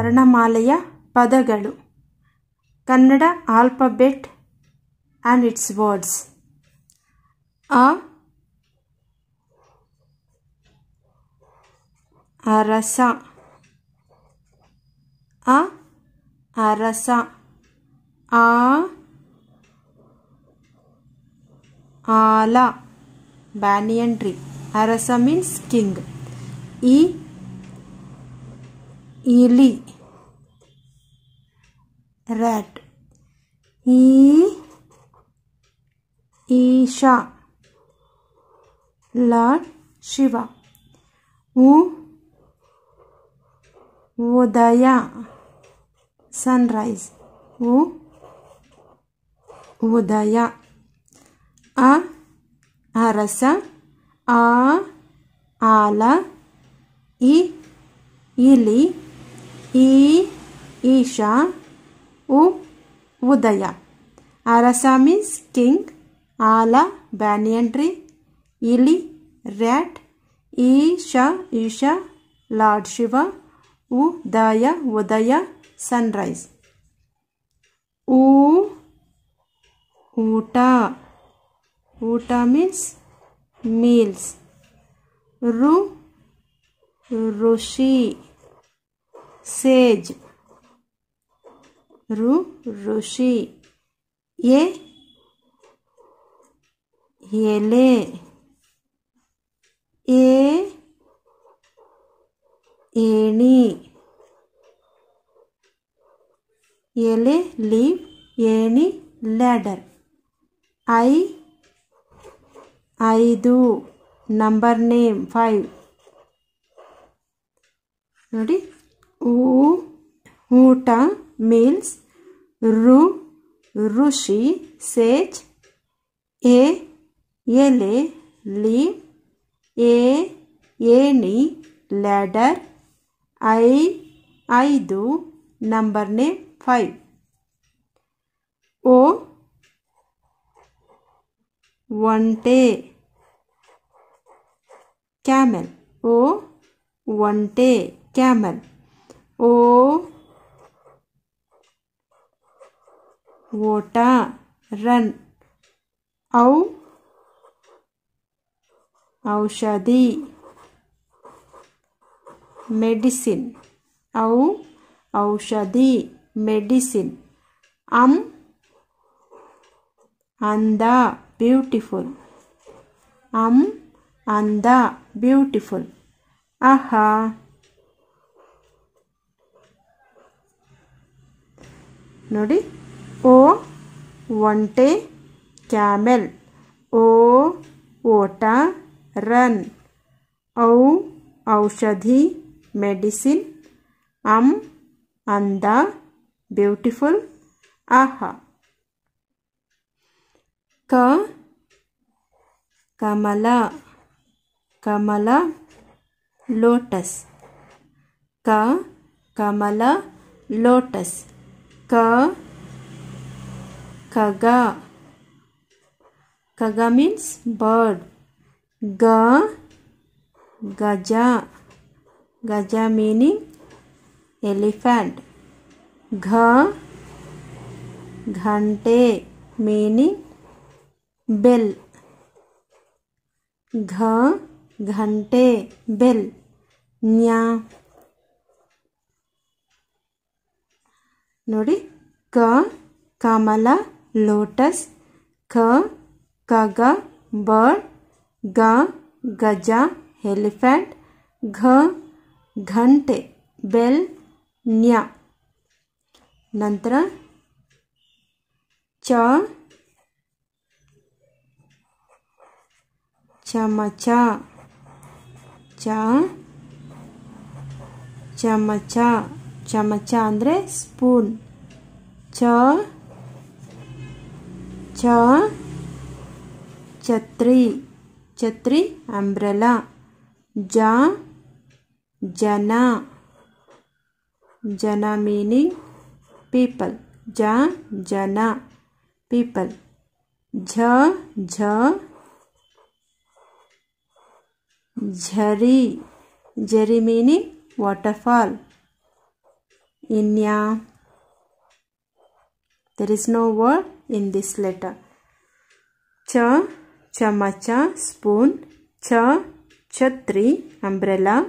ವರ್ಣಮಾಲೆಯ ಪದಗಳು Kannada alphabet and its words ಅ ಅರಸ ಅ ಅರಸ ಆ ಆಲ ಬ್ಯಾನಿಯನ್ ಟ್ರೀ ಅರಸ ಮೀನ್ಸ್ ಕಿಂಗ್ ಇ ಇಲಿ red I, Isha, Lord Shiva, U, Vodaya, Sunrise, U, Vodaya, A, Arasa, A, Ala, I, Ili, I, Isha, U Udaya. Arasa means king. Ala banyan tree. Ili rat. Isha Isha Lord Shiva. Udaya Udaya sunrise. U Uta. Uta means meals. Ru Rushi Sage. రు ఋషి ఏ ఎలే ఏ ఏణి ఎలే leave ఏణి ladder ఐ ఐదు నంబర్ నేమ్ ఫైవ్ ಫೈವ್ ఊ ఊట means ru, rushi, sage, e, ele, li, e, eni, ladder, i, aidu, number ne 5. O, ಒಂಟೆ ಕ್ಯಾಮೆಲ್ ಓ ಒಂಟೆ ಕ್ಯಾಮೆಲ್ ಓ ಓಟ ರನ್ ಔ ಔಷಧಿ ಮೆಡಿಸಿನ್ ಔ ಔಷಧಿ ಮೆಡಿಸಿನ್ ಅಂ ಅಂದ ಬ್ಯೂಟಿಫುಲ್ ಅಂ ಅಂದ ಬ್ಯೂಟಿಫುಲ್ ಅಹ ನೋಡಿ ओ वंटे कैमल ओ ओटा रन औ औषधि मेडिसिन अम अंदा ब्यूटिफुल आह क कमला कमला लोटस क कमला लोटस क kaga kaga means bird ga gaja gaja meaning elephant gha घंटे मीनिंग बेल घ घंटे बेल न्या ನೋಡಿ ಕ kamala लोटस ख ग बर्ड ग गजा एलिफेंट घ घंटे बेल न्या नंतर च चमचा च चमचा चमचा अंदर स्पून ಚ छ छत्री छत्री अम्ब्रेला ज जना जना मीनिंग पीपल ज जना पीपल झ झ झरी झरी मीनिंग वाटरफॉल इन्या There is no word in this letter. Cha, chamacha, spoon. Cha, chhatri, umbrella.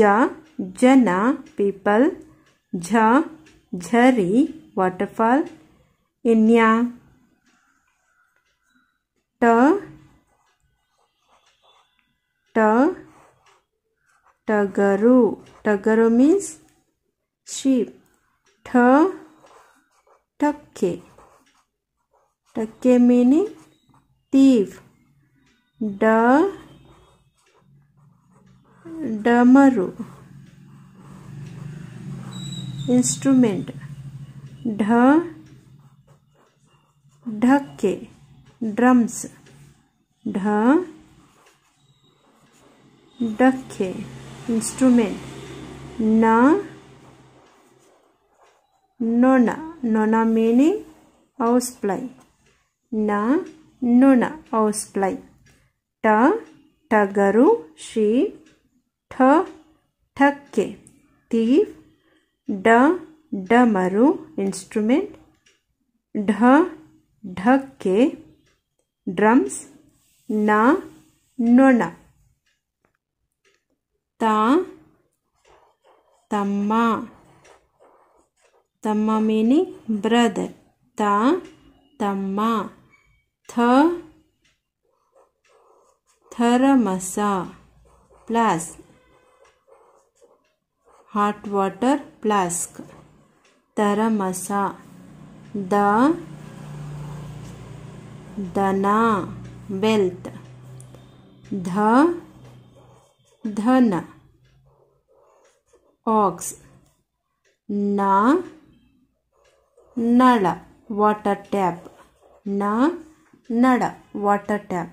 Ja, jana, people. Jha, jhari, waterfall. Inya. Ta, ta, tagaru. Tagaru means sheep. Th, टक्के टक्के meaning तीव ड डमरू instrument ढ ढक्के drums ढ डक्के instrument न नोना nona nonamene ausblei na nona ausblei ta tagaru she tha thakke तीर da damaru instrument dha dhakke drums na nona ta tamma Tamma meaning brother. Ta, tamma. Tha, tharamasa. Plus. Hot water flask. Taramasa. Da, dana. Wealth. Dha, धन ox ना ನಳ water tap ನ ನಡ water tap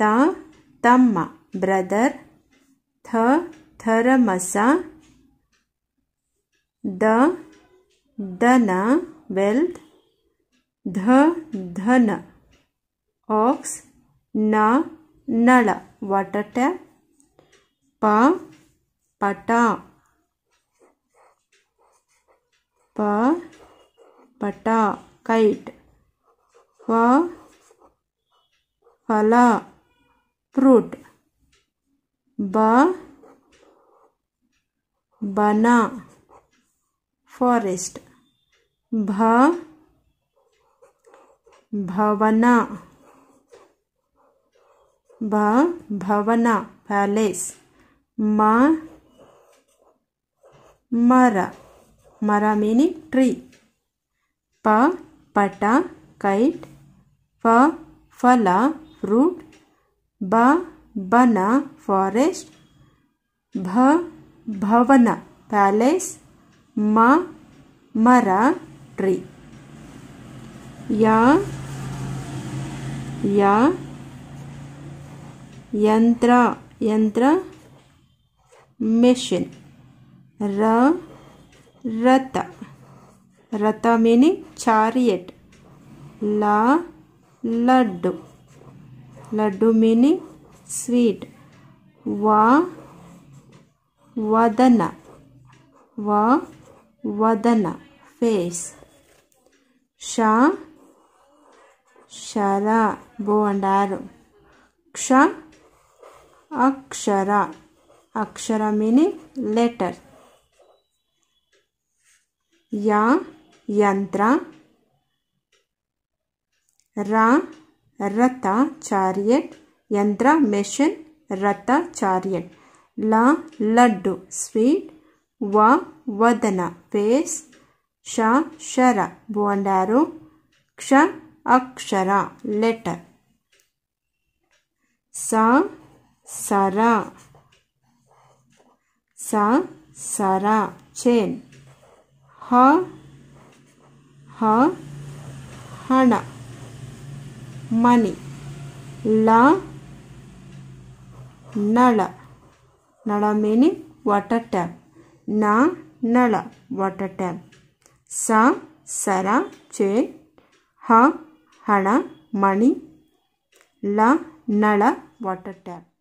ತ ತಮ್ಮ brother ಥ ಥರಮಸ ದ ದನ ವೆಲ್ತ್ ಧ ಧನ ಆಕ್ಸ್ ನ ನಳ ವಾಟರ್ ಟ್ಯಾಪ್ ಪ ಪಟ ಪ पटा kite फ फला फ्रूट ब बना फॉरेस्ट भ भवना भ भवना पैलेस म मरा मरा मीनिंग ट्री प पटा काइट प फला फ्रूट ब बना फॉरेस्ट भ भवन पैलेस म मरा ट्री या या यंत्र यंत्र मशीन र रता రథ మీనింగ్ చారియట్ లా లడ్డు లడ్డు మీనింగ్ స్వీట్ వా వదన వా వదన ఫేస్ షా షర బో అండ్ క్ష అక్షర అక్షర మీనింగ్ లెటర్ యా यंत्र रा रता चारियट यंत्र मेशन रता चारियट ला लड्डू स्वीट व वदन फेस श शर बोंडारो क्ष अक्षर लेटर सा सरा सा सरा चेन ह ಹ హణ ಮನಿ ల నళ నళ మీని వాటర్ ట్యాప్ నా నళ వాటర్ ట్యాప్ స సర చే హ హణ మణి ల నళ వాటర్ ట్యాప్